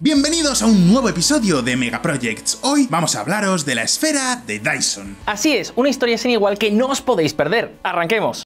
Bienvenidos a un nuevo episodio de Projects. Hoy vamos a hablaros de la esfera de Dyson. Así es, una historia sin igual que no os podéis perder. ¡Arranquemos!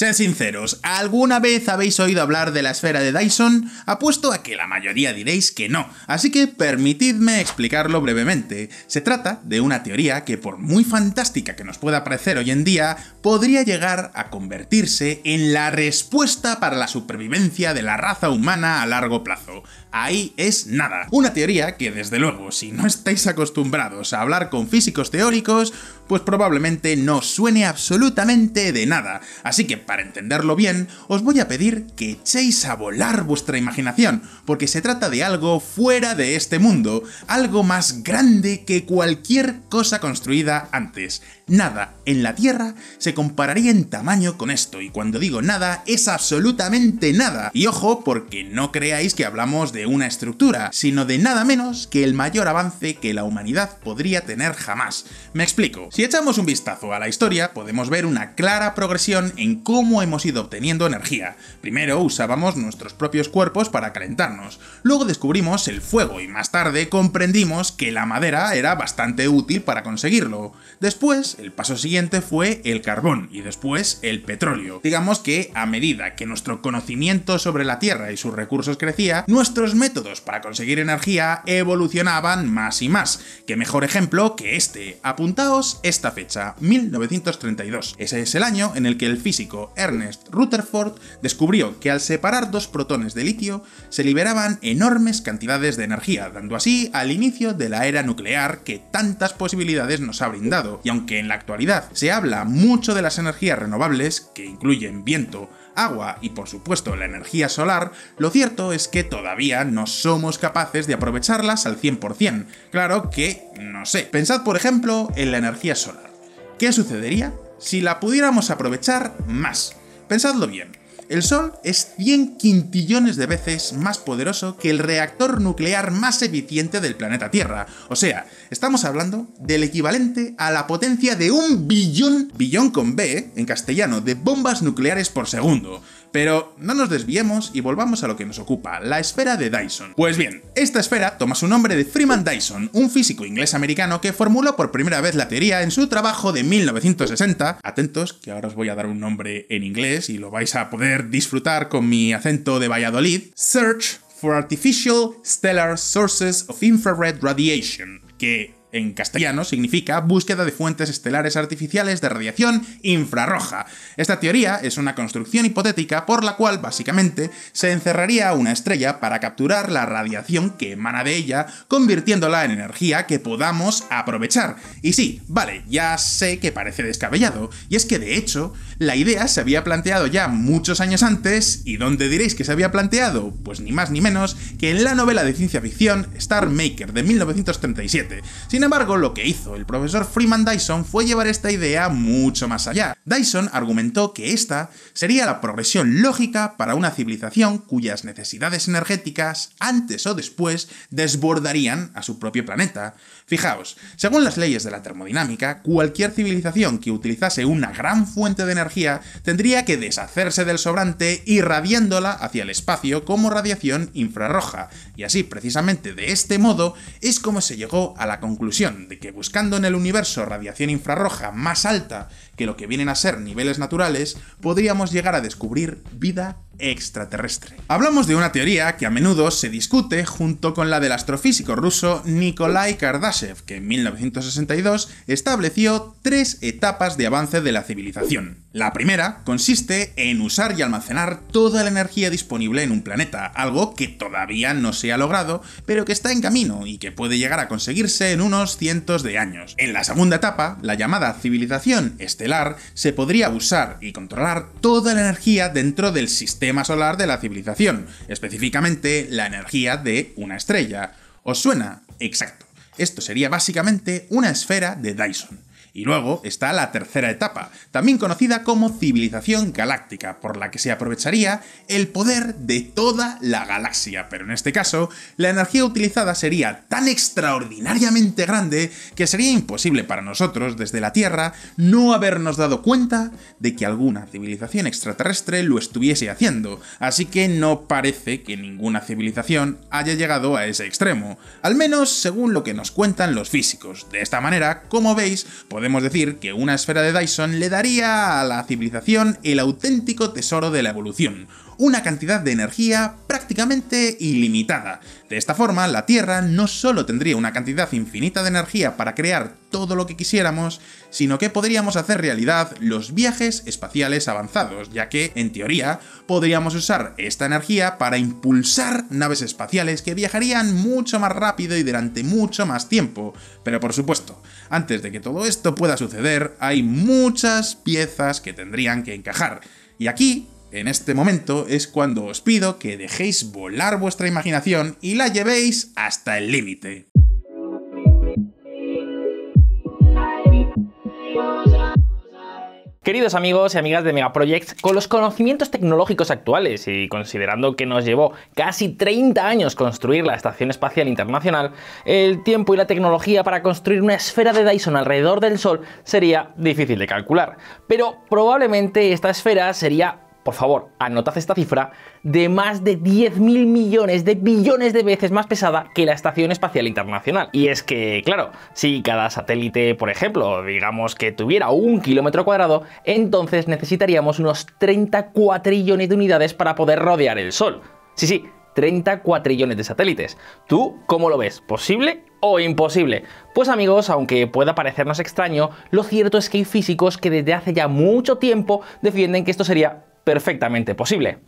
Sean sinceros, ¿alguna vez habéis oído hablar de la esfera de Dyson? Apuesto a que la mayoría diréis que no, así que permitidme explicarlo brevemente. Se trata de una teoría que por muy fantástica que nos pueda parecer hoy en día, podría llegar a convertirse en la respuesta para la supervivencia de la raza humana a largo plazo. Ahí es nada. Una teoría que desde luego, si no estáis acostumbrados a hablar con físicos teóricos, pues probablemente no suene absolutamente de nada. Así que para entenderlo bien, os voy a pedir que echéis a volar vuestra imaginación, porque se trata de algo fuera de este mundo, algo más grande que cualquier cosa construida antes. Nada en la Tierra se compararía en tamaño con esto, y cuando digo nada, es absolutamente nada. Y ojo, porque no creáis que hablamos de una estructura, sino de nada menos que el mayor avance que la humanidad podría tener jamás. Me explico, si echamos un vistazo a la historia, podemos ver una clara progresión en cómo cómo hemos ido obteniendo energía. Primero usábamos nuestros propios cuerpos para calentarnos, luego descubrimos el fuego y más tarde comprendimos que la madera era bastante útil para conseguirlo. Después, el paso siguiente fue el carbón y después el petróleo. Digamos que a medida que nuestro conocimiento sobre la Tierra y sus recursos crecía, nuestros métodos para conseguir energía evolucionaban más y más. ¿Qué mejor ejemplo que este? Apuntaos esta fecha, 1932. Ese es el año en el que el físico Ernest Rutherford descubrió que al separar dos protones de litio se liberaban enormes cantidades de energía, dando así al inicio de la era nuclear que tantas posibilidades nos ha brindado. Y aunque en la actualidad se habla mucho de las energías renovables, que incluyen viento, agua y por supuesto la energía solar, lo cierto es que todavía no somos capaces de aprovecharlas al 100%. Claro que, no sé. Pensad por ejemplo en la energía solar. ¿Qué sucedería si la pudiéramos aprovechar más. Pensadlo bien, el Sol es 100 quintillones de veces más poderoso que el reactor nuclear más eficiente del planeta Tierra. O sea, estamos hablando del equivalente a la potencia de un billón, billón con B en castellano, de bombas nucleares por segundo. Pero no nos desviemos y volvamos a lo que nos ocupa, la esfera de Dyson. Pues bien, esta esfera toma su nombre de Freeman Dyson, un físico inglés-americano que formuló por primera vez la teoría en su trabajo de 1960. Atentos, que ahora os voy a dar un nombre en inglés y lo vais a poder disfrutar con mi acento de Valladolid. Search for Artificial Stellar Sources of Infrared Radiation, que en castellano significa búsqueda de fuentes estelares artificiales de radiación infrarroja. Esta teoría es una construcción hipotética por la cual básicamente se encerraría una estrella para capturar la radiación que emana de ella, convirtiéndola en energía que podamos aprovechar. Y sí, vale, ya sé que parece descabellado, y es que de hecho, la idea se había planteado ya muchos años antes, y ¿dónde diréis que se había planteado? Pues ni más ni menos que en la novela de ciencia ficción Star Maker de 1937. Sin embargo, lo que hizo el profesor Freeman Dyson fue llevar esta idea mucho más allá. Dyson argumentó que esta sería la progresión lógica para una civilización cuyas necesidades energéticas antes o después desbordarían a su propio planeta. Fijaos, según las leyes de la termodinámica, cualquier civilización que utilizase una gran fuente de energía tendría que deshacerse del sobrante irradiándola hacia el espacio como radiación infrarroja, y así precisamente de este modo es como se llegó a la conclusión de que buscando en el universo radiación infrarroja más alta que lo que vienen a ser niveles naturales, podríamos llegar a descubrir vida extraterrestre. Hablamos de una teoría que a menudo se discute junto con la del astrofísico ruso Nikolai Kardashev, que en 1962 estableció tres etapas de avance de la civilización. La primera consiste en usar y almacenar toda la energía disponible en un planeta, algo que todavía no se ha logrado, pero que está en camino y que puede llegar a conseguirse en unos cientos de años. En la segunda etapa, la llamada civilización estelar, se podría usar y controlar toda la energía dentro del sistema solar de la civilización, específicamente la energía de una estrella. ¿Os suena? Exacto. Esto sería básicamente una esfera de Dyson. Y luego está la tercera etapa, también conocida como civilización galáctica, por la que se aprovecharía el poder de toda la galaxia, pero en este caso, la energía utilizada sería tan extraordinariamente grande que sería imposible para nosotros desde la Tierra no habernos dado cuenta de que alguna civilización extraterrestre lo estuviese haciendo, así que no parece que ninguna civilización haya llegado a ese extremo, al menos según lo que nos cuentan los físicos. De esta manera, como veis, podemos decir que una esfera de Dyson le daría a la civilización el auténtico tesoro de la evolución, una cantidad de energía prácticamente ilimitada. De esta forma, la Tierra no solo tendría una cantidad infinita de energía para crear todo lo que quisiéramos, sino que podríamos hacer realidad los viajes espaciales avanzados, ya que, en teoría, podríamos usar esta energía para impulsar naves espaciales que viajarían mucho más rápido y durante mucho más tiempo. Pero por supuesto, antes de que todo esto pueda suceder, hay muchas piezas que tendrían que encajar. Y aquí en este momento es cuando os pido que dejéis volar vuestra imaginación y la llevéis hasta el límite. Queridos amigos y amigas de Megaproject, con los conocimientos tecnológicos actuales y considerando que nos llevó casi 30 años construir la Estación Espacial Internacional, el tiempo y la tecnología para construir una esfera de Dyson alrededor del Sol sería difícil de calcular. Pero probablemente esta esfera sería por favor, anotad esta cifra, de más de 10.000 millones de billones de veces más pesada que la Estación Espacial Internacional. Y es que, claro, si cada satélite, por ejemplo, digamos que tuviera un kilómetro cuadrado, entonces necesitaríamos unos 30 cuatrillones de unidades para poder rodear el Sol. Sí, sí, 30 cuatrillones de satélites. ¿Tú cómo lo ves? ¿Posible o imposible? Pues amigos, aunque pueda parecernos extraño, lo cierto es que hay físicos que desde hace ya mucho tiempo defienden que esto sería perfectamente posible.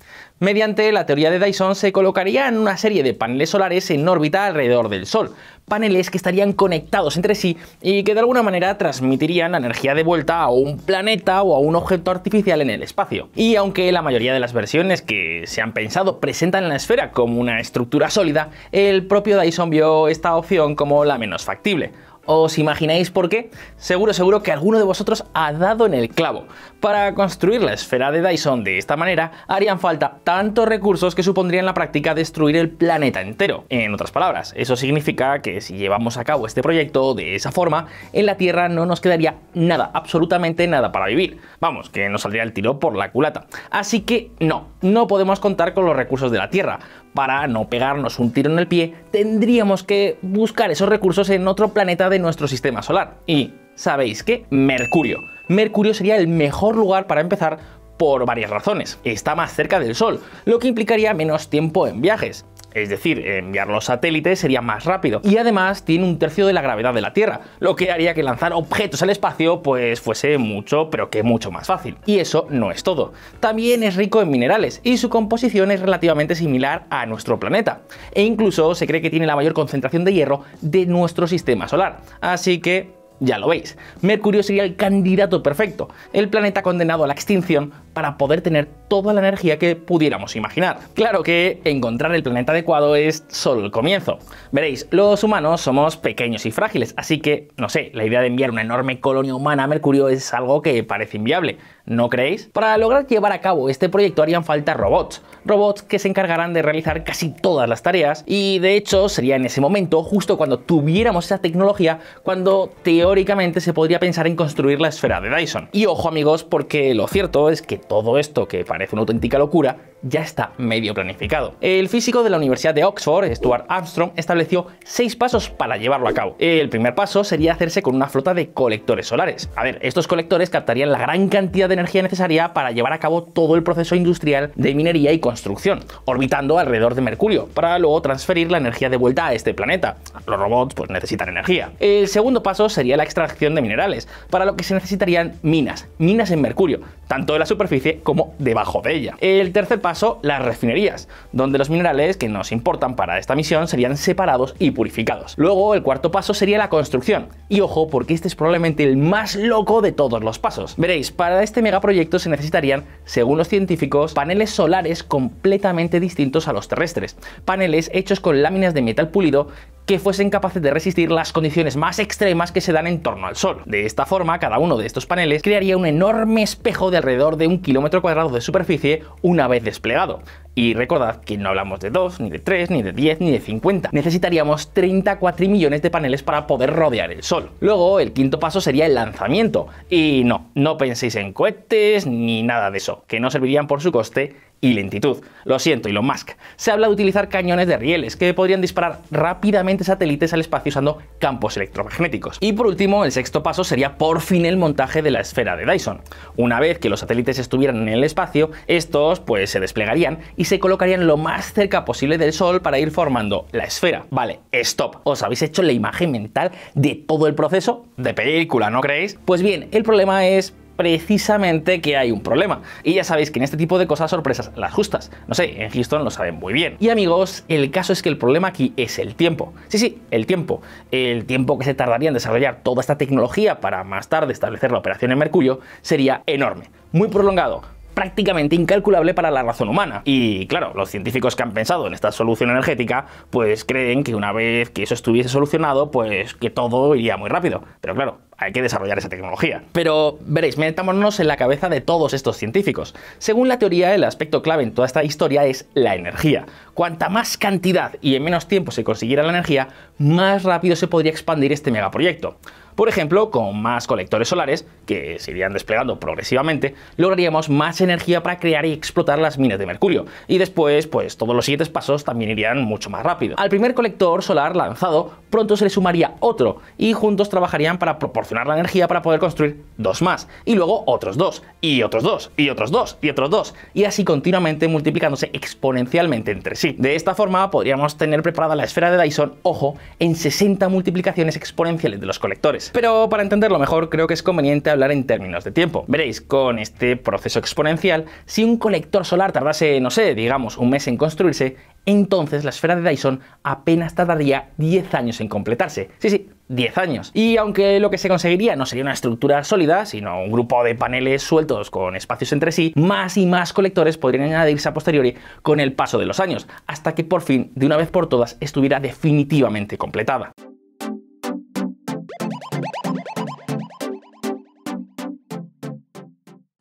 Mediante la teoría de Dyson se colocarían una serie de paneles solares en órbita alrededor del Sol, paneles que estarían conectados entre sí y que de alguna manera transmitirían la energía de vuelta a un planeta o a un objeto artificial en el espacio. Y aunque la mayoría de las versiones que se han pensado presentan la esfera como una estructura sólida, el propio Dyson vio esta opción como la menos factible ¿Os imagináis por qué? Seguro, seguro que alguno de vosotros ha dado en el clavo. Para construir la esfera de Dyson de esta manera, harían falta tantos recursos que supondría en la práctica destruir el planeta entero. En otras palabras, eso significa que si llevamos a cabo este proyecto de esa forma, en la Tierra no nos quedaría nada, absolutamente nada para vivir. Vamos, que nos saldría el tiro por la culata. Así que no, no podemos contar con los recursos de la Tierra para no pegarnos un tiro en el pie, tendríamos que buscar esos recursos en otro planeta de nuestro sistema solar. Y, ¿sabéis qué? Mercurio. Mercurio sería el mejor lugar para empezar por varias razones. Está más cerca del Sol, lo que implicaría menos tiempo en viajes es decir, enviar los satélites sería más rápido. Y además tiene un tercio de la gravedad de la Tierra, lo que haría que lanzar objetos al espacio pues fuese mucho, pero que mucho más fácil. Y eso no es todo. También es rico en minerales y su composición es relativamente similar a nuestro planeta. E incluso se cree que tiene la mayor concentración de hierro de nuestro sistema solar. Así que ya lo veis. Mercurio sería el candidato perfecto, el planeta condenado a la extinción para poder tener toda la energía que pudiéramos imaginar. Claro que encontrar el planeta adecuado es solo el comienzo. Veréis, los humanos somos pequeños y frágiles, así que, no sé, la idea de enviar una enorme colonia humana a Mercurio es algo que parece inviable. ¿No creéis? Para lograr llevar a cabo este proyecto harían falta robots, robots que se encargarán de realizar casi todas las tareas y de hecho sería en ese momento, justo cuando tuviéramos esa tecnología, cuando teóricamente se podría pensar en construir la esfera de Dyson. Y ojo amigos, porque lo cierto es que todo esto que parece una auténtica locura, ya está medio planificado. El físico de la Universidad de Oxford, Stuart Armstrong, estableció seis pasos para llevarlo a cabo. El primer paso sería hacerse con una flota de colectores solares. A ver, estos colectores captarían la gran cantidad de energía necesaria para llevar a cabo todo el proceso industrial de minería y construcción, orbitando alrededor de Mercurio, para luego transferir la energía de vuelta a este planeta. Los robots pues, necesitan energía. El segundo paso sería la extracción de minerales, para lo que se necesitarían minas, minas en Mercurio, tanto en la superficie como debajo de ella. El tercer paso, las refinerías, donde los minerales que nos importan para esta misión serían separados y purificados. Luego, el cuarto paso sería la construcción. Y ojo, porque este es probablemente el más loco de todos los pasos. Veréis, para este megaproyecto se necesitarían, según los científicos, paneles solares completamente distintos a los terrestres, paneles hechos con láminas de metal pulido que fuesen capaces de resistir las condiciones más extremas que se dan en torno al Sol. De esta forma, cada uno de estos paneles crearía un enorme espejo de alrededor de un kilómetro cuadrado de superficie una vez desplegado, y recordad que no hablamos de 2, ni de 3, ni de 10, ni de 50. Necesitaríamos 30 millones de paneles para poder rodear el Sol. Luego, el quinto paso sería el lanzamiento. Y no, no penséis en cohetes ni nada de eso, que no servirían por su coste y lentitud. Lo siento, Elon Musk. Se habla de utilizar cañones de rieles que podrían disparar rápidamente satélites al espacio usando campos electromagnéticos. Y por último, el sexto paso sería por fin el montaje de la esfera de Dyson. Una vez que los satélites estuvieran en el espacio, estos pues se desplegarían y se colocarían lo más cerca posible del Sol para ir formando la esfera. Vale, stop. ¿Os habéis hecho la imagen mental de todo el proceso? De película, ¿no creéis? Pues bien, el problema es precisamente que hay un problema. Y ya sabéis que en este tipo de cosas sorpresas las justas. No sé, en Houston lo saben muy bien. Y amigos, el caso es que el problema aquí es el tiempo. Sí, sí, el tiempo. El tiempo que se tardaría en desarrollar toda esta tecnología para más tarde establecer la operación en Mercurio sería enorme, muy prolongado, prácticamente incalculable para la razón humana. Y claro, los científicos que han pensado en esta solución energética, pues creen que una vez que eso estuviese solucionado, pues que todo iría muy rápido. Pero claro, hay que desarrollar esa tecnología. Pero veréis, metámonos en la cabeza de todos estos científicos. Según la teoría, el aspecto clave en toda esta historia es la energía. Cuanta más cantidad y en menos tiempo se consiguiera la energía, más rápido se podría expandir este megaproyecto. Por ejemplo, con más colectores solares, que se irían desplegando progresivamente, lograríamos más energía para crear y explotar las minas de mercurio. Y después, pues todos los siguientes pasos también irían mucho más rápido. Al primer colector solar lanzado, pronto se le sumaría otro, y juntos trabajarían para proporcionar la energía para poder construir dos más, y luego otros dos, y otros dos, y otros dos, y otros dos, y así continuamente multiplicándose exponencialmente entre sí. De esta forma podríamos tener preparada la esfera de Dyson, ojo, en 60 multiplicaciones exponenciales de los colectores. Pues, pero para entenderlo mejor, creo que es conveniente hablar en términos de tiempo. Veréis, con este proceso exponencial, si un colector solar tardase, no sé, digamos, un mes en construirse, entonces la esfera de Dyson apenas tardaría 10 años en completarse. Sí, sí, 10 años. Y aunque lo que se conseguiría no sería una estructura sólida, sino un grupo de paneles sueltos con espacios entre sí, más y más colectores podrían añadirse a posteriori con el paso de los años, hasta que por fin, de una vez por todas, estuviera definitivamente completada.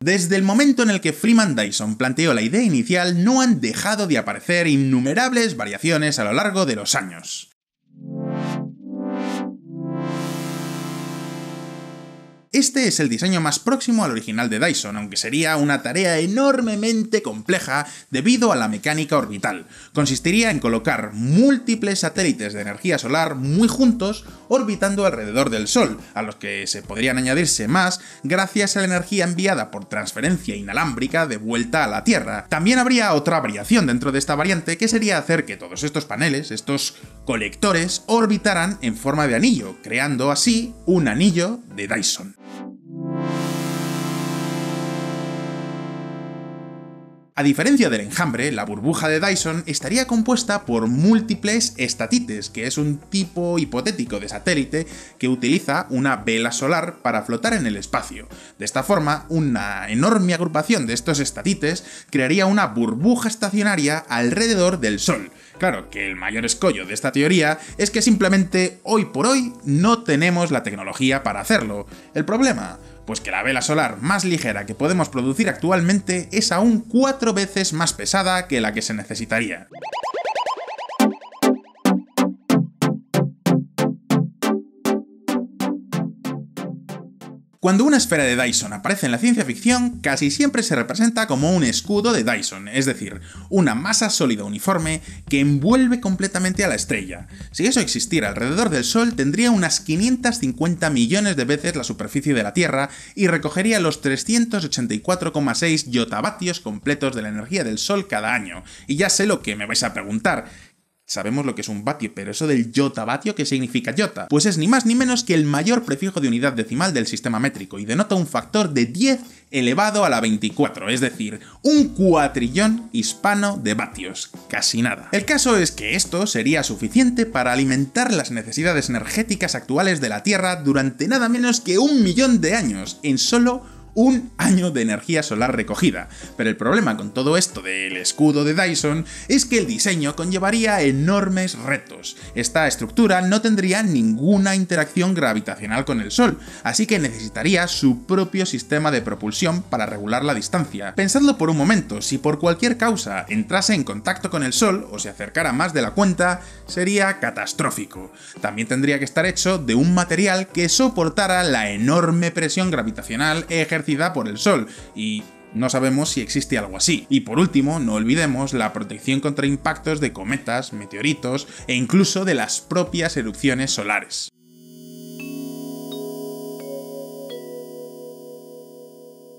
Desde el momento en el que Freeman Dyson planteó la idea inicial, no han dejado de aparecer innumerables variaciones a lo largo de los años. Este es el diseño más próximo al original de Dyson, aunque sería una tarea enormemente compleja debido a la mecánica orbital. Consistiría en colocar múltiples satélites de energía solar muy juntos orbitando alrededor del Sol, a los que se podrían añadirse más gracias a la energía enviada por transferencia inalámbrica de vuelta a la Tierra. También habría otra variación dentro de esta variante que sería hacer que todos estos paneles, estos colectores, orbitaran en forma de anillo, creando así un anillo de Dyson. A diferencia del enjambre, la burbuja de Dyson estaría compuesta por múltiples estatites, que es un tipo hipotético de satélite que utiliza una vela solar para flotar en el espacio. De esta forma, una enorme agrupación de estos estatites crearía una burbuja estacionaria alrededor del Sol. Claro que el mayor escollo de esta teoría es que simplemente hoy por hoy no tenemos la tecnología para hacerlo. El problema, pues que la vela solar más ligera que podemos producir actualmente es aún cuatro veces más pesada que la que se necesitaría. Cuando una esfera de Dyson aparece en la ciencia ficción, casi siempre se representa como un escudo de Dyson, es decir, una masa sólida uniforme que envuelve completamente a la estrella. Si eso existiera alrededor del Sol, tendría unas 550 millones de veces la superficie de la Tierra y recogería los 384,6 yotavatios completos de la energía del Sol cada año. Y ya sé lo que me vais a preguntar, Sabemos lo que es un vatio, pero eso del yota vatio, ¿qué significa yota? Pues es ni más ni menos que el mayor prefijo de unidad decimal del sistema métrico y denota un factor de 10 elevado a la 24, es decir, un cuatrillón hispano de vatios, casi nada. El caso es que esto sería suficiente para alimentar las necesidades energéticas actuales de la Tierra durante nada menos que un millón de años, en solo un año de energía solar recogida. Pero el problema con todo esto del escudo de Dyson es que el diseño conllevaría enormes retos. Esta estructura no tendría ninguna interacción gravitacional con el Sol, así que necesitaría su propio sistema de propulsión para regular la distancia. Pensadlo por un momento, si por cualquier causa entrase en contacto con el Sol o se acercara más de la cuenta, sería catastrófico. También tendría que estar hecho de un material que soportara la enorme presión gravitacional ejercida por el sol, y no sabemos si existe algo así. Y por último, no olvidemos la protección contra impactos de cometas, meteoritos e incluso de las propias erupciones solares.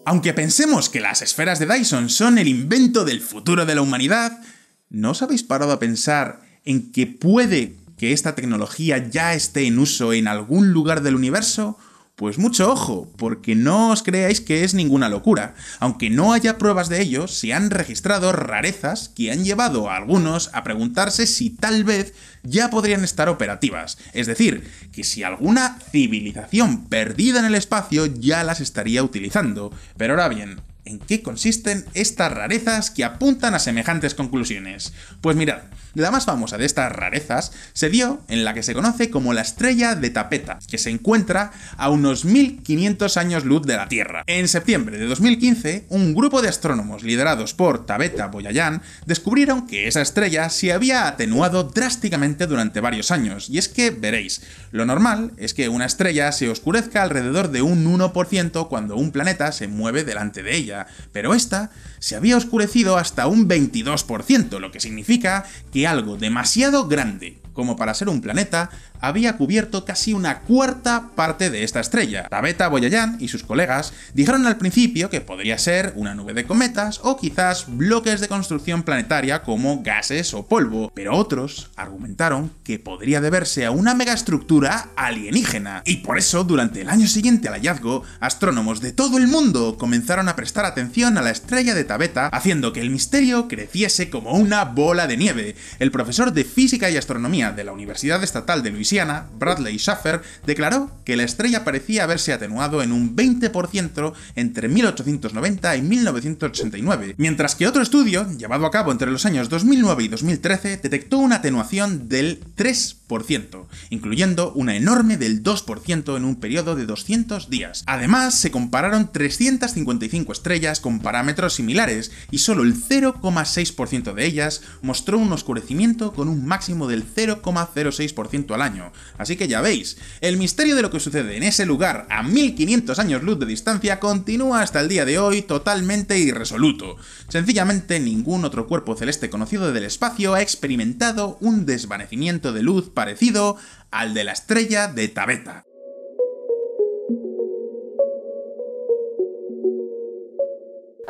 Aunque pensemos que las esferas de Dyson son el invento del futuro de la humanidad, ¿no os habéis parado a pensar en que puede que esta tecnología ya esté en uso en algún lugar del universo? Pues mucho ojo, porque no os creáis que es ninguna locura. Aunque no haya pruebas de ello, se han registrado rarezas que han llevado a algunos a preguntarse si tal vez ya podrían estar operativas. Es decir, que si alguna civilización perdida en el espacio ya las estaría utilizando. Pero ahora bien, en qué consisten estas rarezas que apuntan a semejantes conclusiones. Pues mirad, la más famosa de estas rarezas se dio en la que se conoce como la estrella de Tapeta, que se encuentra a unos 1500 años luz de la Tierra. En septiembre de 2015, un grupo de astrónomos liderados por Tabeta Boyayan descubrieron que esa estrella se había atenuado drásticamente durante varios años, y es que veréis, lo normal es que una estrella se oscurezca alrededor de un 1% cuando un planeta se mueve delante de ella, pero esta se había oscurecido hasta un 22%, lo que significa que algo demasiado grande, como para ser un planeta, había cubierto casi una cuarta parte de esta estrella. Tabeta Boyayan y sus colegas dijeron al principio que podría ser una nube de cometas o quizás bloques de construcción planetaria como gases o polvo, pero otros argumentaron que podría deberse a una megaestructura alienígena. Y por eso, durante el año siguiente al hallazgo, astrónomos de todo el mundo comenzaron a prestar atención a la estrella de Tabeta, haciendo que el misterio creciese como una bola de nieve. El profesor de física y astronomía de la Universidad Estatal de Luisiana, Bradley Schaffer, declaró que la estrella parecía haberse atenuado en un 20% entre 1890 y 1989, mientras que otro estudio, llevado a cabo entre los años 2009 y 2013, detectó una atenuación del 3%, incluyendo una enorme del 2% en un periodo de 200 días. Además, se compararon 355 estrellas con parámetros similares y solo el 0,6% de ellas mostró un oscurecimiento con un máximo del 0 0,06% al año. Así que ya veis, el misterio de lo que sucede en ese lugar a 1500 años luz de distancia continúa hasta el día de hoy totalmente irresoluto. Sencillamente ningún otro cuerpo celeste conocido del espacio ha experimentado un desvanecimiento de luz parecido al de la estrella de Tabeta.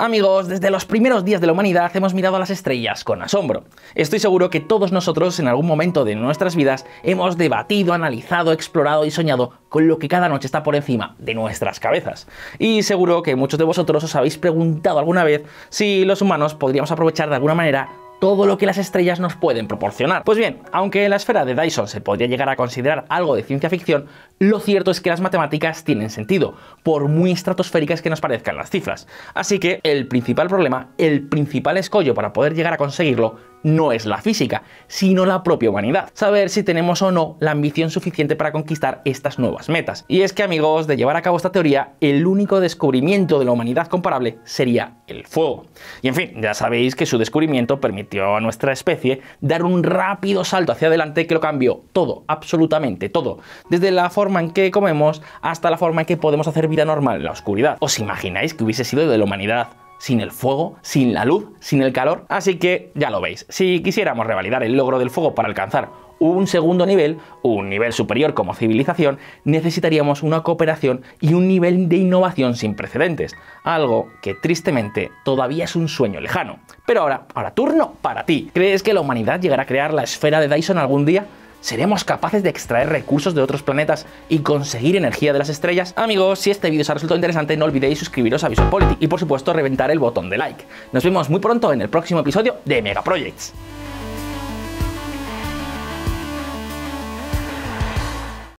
Amigos, desde los primeros días de la humanidad hemos mirado a las estrellas con asombro. Estoy seguro que todos nosotros en algún momento de nuestras vidas hemos debatido, analizado, explorado y soñado con lo que cada noche está por encima de nuestras cabezas. Y seguro que muchos de vosotros os habéis preguntado alguna vez si los humanos podríamos aprovechar de alguna manera todo lo que las estrellas nos pueden proporcionar. Pues bien, aunque la esfera de Dyson se podría llegar a considerar algo de ciencia ficción, lo cierto es que las matemáticas tienen sentido, por muy estratosféricas que nos parezcan las cifras. Así que el principal problema, el principal escollo para poder llegar a conseguirlo, no es la física, sino la propia humanidad. Saber si tenemos o no la ambición suficiente para conquistar estas nuevas metas. Y es que amigos, de llevar a cabo esta teoría, el único descubrimiento de la humanidad comparable sería el fuego. Y en fin, ya sabéis que su descubrimiento permite a nuestra especie, dar un rápido salto hacia adelante que lo cambió todo, absolutamente todo, desde la forma en que comemos hasta la forma en que podemos hacer vida normal en la oscuridad. ¿Os imagináis que hubiese sido de la humanidad sin el fuego, sin la luz, sin el calor. Así que ya lo veis, si quisiéramos revalidar el logro del fuego para alcanzar un segundo nivel, un nivel superior como civilización, necesitaríamos una cooperación y un nivel de innovación sin precedentes, algo que tristemente todavía es un sueño lejano. Pero ahora, ahora turno para ti. ¿Crees que la humanidad llegará a crear la esfera de Dyson algún día? ¿Seremos capaces de extraer recursos de otros planetas y conseguir energía de las estrellas? Amigos, si este vídeo os ha resultado interesante, no olvidéis suscribiros a Visual Polity y por supuesto reventar el botón de like. Nos vemos muy pronto en el próximo episodio de Projects.